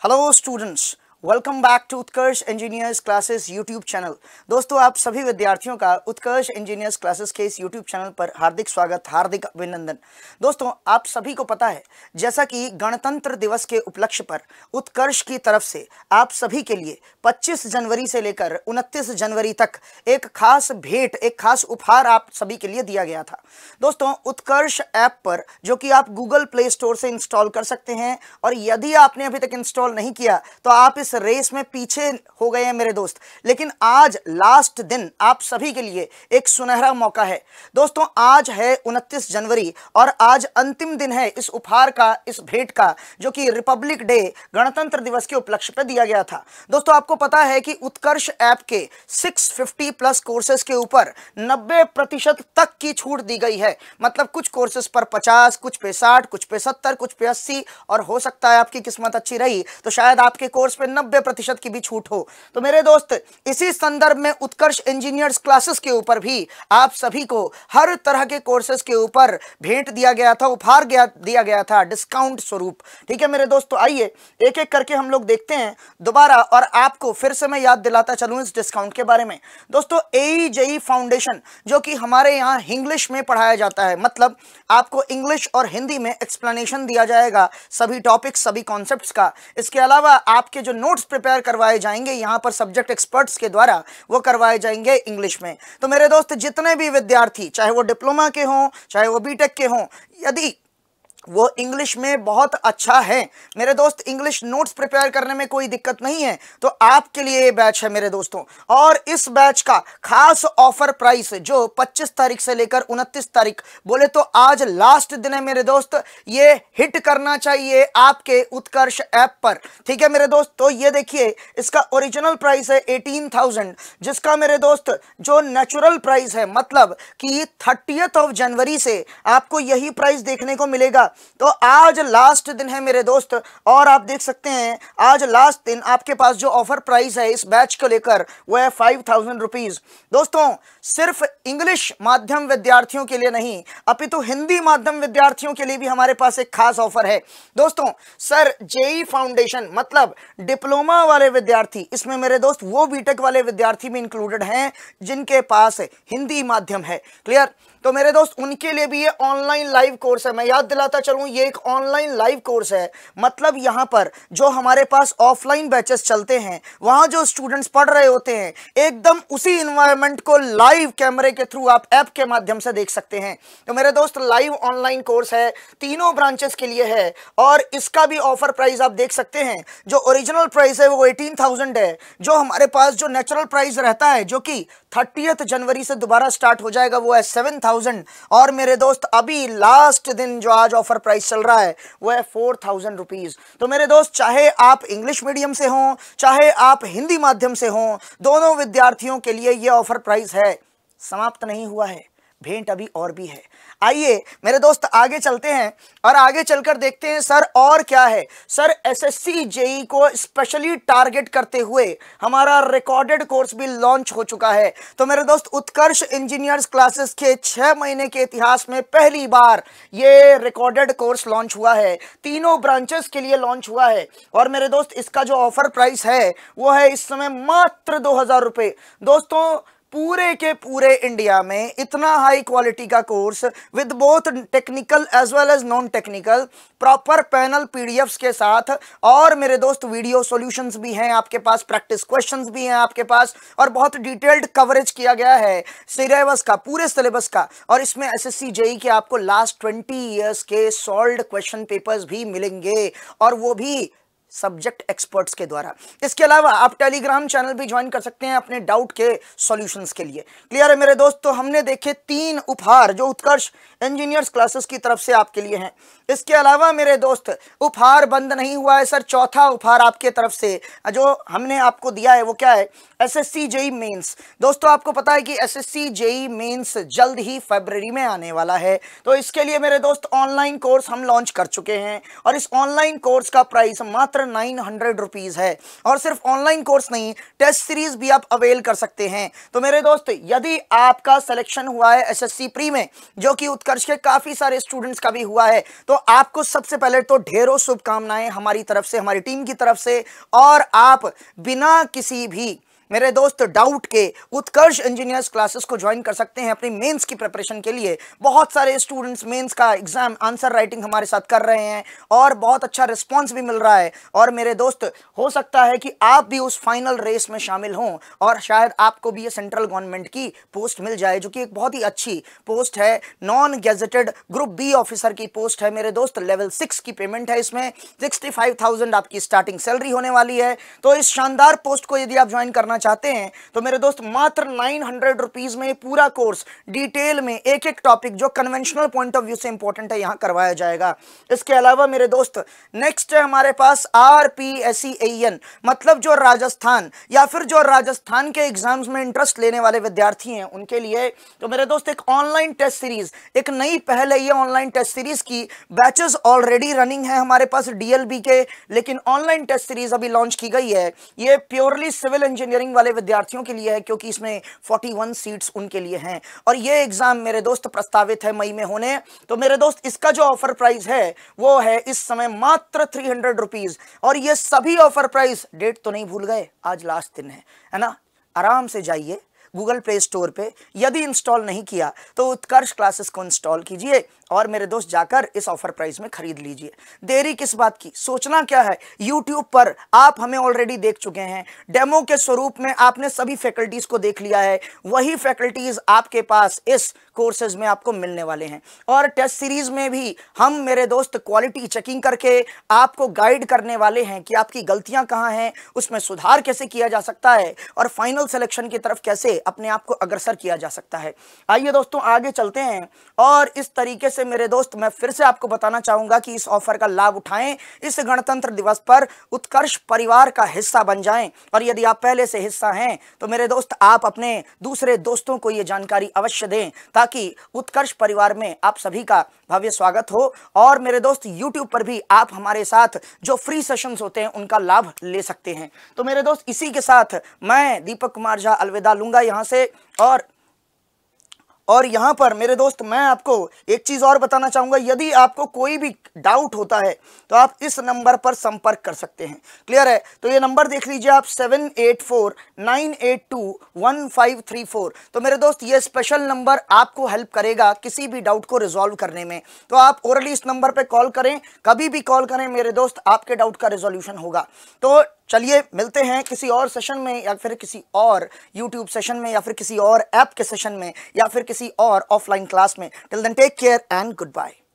Hello students, welcome back to Utkarsh engineers classes YouTube channel दोस्तों आप सभी विद्यार्थियों का उत्कर्ष इंजीनियर्स क्लासेस के इस यूट्यूब चैनल पर हार्दिक स्वागत हार्दिक अभिनंदन दोस्तों आप सभी को पता है जैसा कि गणतंत्र दिवस के उपलक्ष्य पर उत्कर्ष की तरफ से आप सभी के लिए 25 जनवरी से लेकर उनतीस जनवरी तक एक खास भेंट एक खास उपहार आप सभी के लिए दिया गया था दोस्तों उत्कर्ष ऐप पर जो कि आप गूगल प्ले स्टोर से इंस्टॉल कर सकते हैं और यदि आपने अभी तक इंस्टॉल नहीं किया तो आप इस इस रेस में पीछे हो गए हैं मेरे दोस्त लेकिन आज लास्ट दिन आप सभी के लिए एक सुनहरा मौका है दोस्तों आज है 29 जनवरी और आज अंतिम दिन है इस उपहार का इस भेंट का जो कि रिपब्लिक डे गणतंत्र दिवस के उपलक्ष्य पर दिया गया था दोस्तों आपको पता है कि उत्कर्ष ऐप के सिक्स प्लस कोर्सेस के ऊपर नब्बे प्रतिशत तक की छूट दी गई है मतलब कुछ कोर्सेस पर पचास कुछ पे साठ कुछ पे सत्तर कुछ पे अस्सी और हो सकता है आपकी किस्मत अच्छी रही तो शायद आपके कोर्स पे नब्बे प्रतिशत की भी छूट हो तो मेरे दोस्त इसी संदर्भ में उत्कर्ष इंजीनियर्स क्लासेस के ऊपर भी आप सभी को हर तरह के कोर्सेज के ऊपर भेंट दिया गया था उपहार दिया गया था डिस्काउंट स्वरूप ठीक है मेरे दोस्त तो आइए एक एक करके हम लोग देखते हैं दोबारा और आपको फिर से मैं याद दिलाता चलू इस डिस्काउंट के बारे में दोस्तों ए जई फाउंडेशन जो कि हमारे यहाँ इंग्लिश में पढ़ाया जाता है मतलब आपको इंग्लिश और हिंदी में एक्सप्लेनेशन दिया जाएगा सभी टॉपिक्स सभी कॉन्सेप्ट्स का इसके अलावा आपके जो नोट नोट्स प्रिपेयर करवाए जाएंगे यहाँ पर सब्जेक्ट एक्सपर्ट्स के द्वारा वो करवाए जाएंगे इंग्लिश में तो मेरे दोस्त जितने भी विद्यार्थी चाहे वो डिप्लोमा के हों चाहे वो बीटेक के हों यदि वो इंग्लिश में बहुत अच्छा है मेरे दोस्त इंग्लिश नोट्स प्रिपेयर करने में कोई दिक्कत नहीं है तो आपके लिए ये बैच है मेरे दोस्तों और इस बैच का खास ऑफर प्राइस जो 25 तारीख से लेकर 29 तारीख बोले तो आज लास्ट दिन है मेरे दोस्त ये हिट करना चाहिए आपके उत्कर्ष ऐप पर ठीक है मेरे दोस्त तो ये देखिए इसका ओरिजिनल प्राइस है एटीन जिसका मेरे दोस्त जो नेचुरल प्राइस है मतलब कि थर्टियथ ऑफ जनवरी से आपको यही प्राइस देखने को मिलेगा तो आज लास्ट दिन है मेरे दोस्त और आप देख सकते हैं आज लास्ट दिन आपके पास जो ऑफर प्राइस है इस बैच को लेकर वो है फाइव थाउजेंड रुपीज़ दोस्तों सिर्फ इंग्लिश माध्यम विद्यार्थियों के लिए नहीं अपितु तो हिंदी माध्यम विद्यार्थियों के लिए भी हमारे पास एक खास ऑफर है दोस्तों सर जेई फाउंडेशन मतलब डिप्लोमा वाले विद्यार्थी इसमें मेरे दोस्त वो बीटेक वाले विद्यार्थी भी इंक्लूडेड हैं जिनके पास हिंदी माध्यम है क्लियर तो मेरे दोस्त उनके लिए भी ये ऑनलाइन लाइव कोर्स है मैं याद दिलाता चलूं ये एक ऑनलाइन लाइव कोर्स है मतलब यहाँ पर जो हमारे पास ऑफलाइन बैचेस चलते हैं वहाँ जो स्टूडेंट्स पढ़ रहे होते हैं एकदम उसी इन्वायरमेंट को लाइव कैमरे के थ्रू आप ऐप के माध्यम से देख सकते हैं तो मेरे दोस्त लाइव ऑनलाइन कोर्स है तीनों ब्रांचेस के लिए है और इसका भी ऑफर प्राइस आप देख सकते हैं जो ओरिजिनल प्राइस है वो एटीन है जो हमारे पास जो नेचुरल प्राइस रहता है जो कि थर्टीथ जनवरी से दोबारा स्टार्ट हो जाएगा वो है सेवन थाउजेंड और मेरे दोस्त अभी लास्ट दिन जो आज ऑफर प्राइस चल रहा है वो है फोर थाउजेंड रुपीज़ तो मेरे दोस्त चाहे आप इंग्लिश मीडियम से हों चाहे आप हिंदी माध्यम से हों दोनों विद्यार्थियों के लिए ये ऑफर प्राइस है समाप्त नहीं हुआ है भेंट अभी और भी है आइए मेरे दोस्त आगे चलते हैं और आगे चलकर देखते हैं सर और क्या है सर एसएससी जेई e को स्पेशली टारगेट करते हुए हमारा रिकॉर्डेड कोर्स भी लॉन्च हो चुका है तो मेरे दोस्त उत्कर्ष इंजीनियर्स क्लासेस के छह महीने के इतिहास में पहली बार ये रिकॉर्डेड कोर्स लॉन्च हुआ है तीनों ब्रांचेस के लिए लॉन्च हुआ है और मेरे दोस्त इसका जो ऑफर प्राइस है वो है इस समय मात्र दो दोस्तों पूरे के पूरे इंडिया में इतना हाई क्वालिटी का course with both technical as well as non technical proper panel PDFs के साथ और मेरे दोस्त वीडियो सॉल्यूशंस भी हैं आपके पास प्रैक्टिस क्वेश्चंस भी हैं आपके पास और बहुत डिटेल्ड कवरेज किया गया है सिलेबस का पूरे सिलेबस का और इसमें एस एस जेई के आपको लास्ट ट्वेंटी ईयर्स के सॉल्व क्वेश्चन पेपर्स भी मिलेंगे और वो भी सब्जेक्ट एक्सपर्ट्स के द्वारा इसके अलावा आप टेलीग्राम चैनल भी ज्वाइन कर सकते हैं अपने डाउट के सॉल्यूशंस के लिए क्लियर है मेरे दोस्त तो हमने देखे तीन उपहार जो उत्कर्ष इंजीनियर्स क्लासेस की तरफ से आपके लिए हैं इसके अलावा मेरे दोस्त उपहार बंद नहीं हुआ है सर चौथा उपहार आपके तरफ से जो हमने आपको दिया है वो क्या है S S C JE mains दोस्तों आपको पता है कि S S C JE mains जल्द ही फेबररी में आने वाला है तो इसके लिए मेरे दोस्त ऑनलाइन कोर्स हम लॉन्च कर चुके हैं और इस ऑनलाइन कोर्स का प्राइस मात्र मात्र नाइन हंड्रेड रुपीज़ है और सिर्फ ऑनलाइन कोर्स नहीं टेस्ट सीरीज़ भी आप अवेल कर सकते हैं तो मेरे दोस्त यदि आपका सिलेक्शन हुआ है एसएससी प्री में जो कि उत्कर्ष के काफ़ी सारे स्टूडेंट्स का भी हुआ है तो आपको सबसे पहले तो ढेरों शुभकामनाएं हमारी तरफ से हमारी टीम की तरफ से और आप बिना किसी भी मेरे दोस्त डाउट के उत्कर्ष इंजीनियर्स क्लासेस को ज्वाइन कर सकते हैं अपनी मेंस की प्रिपरेशन के लिए बहुत सारे स्टूडेंट्स मेंस का एग्जाम आंसर राइटिंग हमारे साथ कर रहे हैं और बहुत अच्छा रिस्पॉन्स भी मिल रहा है और मेरे दोस्त हो सकता है कि आप भी उस फाइनल रेस में शामिल हों और शायद आपको भी ये सेंट्रल गवर्नमेंट की पोस्ट मिल जाए जो कि एक बहुत ही अच्छी पोस्ट है non gazetted group B officer की पोस्ट है मेरे दोस्त लेवल सिक्स की पेमेंट है इसमें सिक्सटी आपकी स्टार्टिंग सैलरी होने वाली है तो इस शानदार पोस्ट को यदि आप ज्वाइन करना करना चाहते हैं तो मेरे दोस्त मात्र नाइन हंड्रेड रुपीज में पूरा कोर्स डिटेल में एक एक टॉपिक जो कन्वेंशनल पॉइंट ऑफ व्यू से इंपॉर्टेंट है यहां करवाया जाएगा इसके अलावा मेरे दोस्त नेक्स्ट है हमारे पास R P S C N मतलब जो राजस्थान या फिर जो राजस्थान के एग्जाम्स में इंटरेस्ट लेने वाले विद्यार्थी हैं उनके लिए तो मेरे दोस्त एक ऑनलाइन टेस्ट सीरीज एक नई पहल है ये ऑनलाइन टेस्ट सीरीज की बैचेस ऑलरेडी रनिंग है हमारे पास डीएलबी के लेकिन ऑनलाइन टेस्ट सीरीज अभी लॉन्च की गई है ये प्योरली सिविल इंजीनियरिंग इंजीनियरिंग वाले विद्यार्थियों के लिए है क्योंकि इसमें 41 सीट्स उनके लिए हैं और ये एग्ज़ाम मेरे दोस्त प्रस्तावित है मई में होने तो मेरे दोस्त इसका जो ऑफर प्राइस है वो है इस समय मात्र थ्री हंड्रेड रुपीज़ और ये सभी ऑफर प्राइस डेट तो नहीं भूल गए आज लास्ट दिन है है ना आराम से जाइए गूगल प्ले स्टोर पे यदि इंस्टॉल नहीं किया तो उत्कर्ष क्लासेस को इंस्टॉल कीजिए और मेरे दोस्त जाकर इस ऑफर प्राइस में खरीद लीजिए देरी किस बात की सोचना क्या है यूट्यूब पर आप हमें ऑलरेडी देख चुके हैं डेमो के स्वरूप में आपने सभी फैकल्टीज को देख लिया है वही फैकल्टीज आपके पास इस कोर्सेज में आपको मिलने वाले हैं और टेस्ट सीरीज में भी हम मेरे दोस्त क्वालिटी चेकिंग करके आपको गाइड करने वाले हैं कि आपकी गलतियां कहाँ हैं उसमें सुधार कैसे किया जा सकता है और फाइनल सिलेक्शन की तरफ कैसे अपने आप को अग्रसर किया जा सकता है आइए दोस्तों आगे चलते हैं और इस तरीके से मेरे दोस्त मैं फिर से आपको बताना चाहूंगा कि इस ऑफर का लाभ उठाएं इस गणतंत्र दिवस पर उत्कर्ष परिवार का हिस्सा बन जाएं और यदि आप पहले से हिस्सा हैं तो मेरे दोस्त आप अपने दूसरे दोस्तों को ये जानकारी अवश्य दें ताकि उत्कर्ष परिवार में आप सभी का भव्य स्वागत हो और मेरे दोस्त यूट्यूब पर भी आप हमारे साथ जो फ्री सेशन होते हैं उनका लाभ ले सकते हैं तो मेरे दोस्त इसी के साथ मैं दीपक कुमार झा अलविदा लूंगा यहाँ से और और यहाँ पर मेरे दोस्त मैं आपको एक चीज़ और बताना चाहूँगा यदि आपको कोई भी डाउट होता है तो आप इस नंबर पर संपर्क कर सकते हैं क्लियर है तो ये नंबर देख लीजिए आप seven eight four nine eight two one five three four तो मेरे दोस्त ये स्पेशल नंबर आपको हेल्प करेगा किसी भी डाउट को रिजॉल्व करने में तो आप ओरली इस नंबर पर कॉल करें कभी भी कॉल करें मेरे दोस्त आपके डाउट का रिजोल्यूशन होगा तो चलिए मिलते हैं किसी और सेशन में या फिर किसी और यूट्यूब सेशन में या फिर किसी और ऐप के सेशन में या फिर किसी किसी और ऑफलाइन क्लास में till then take care and good bye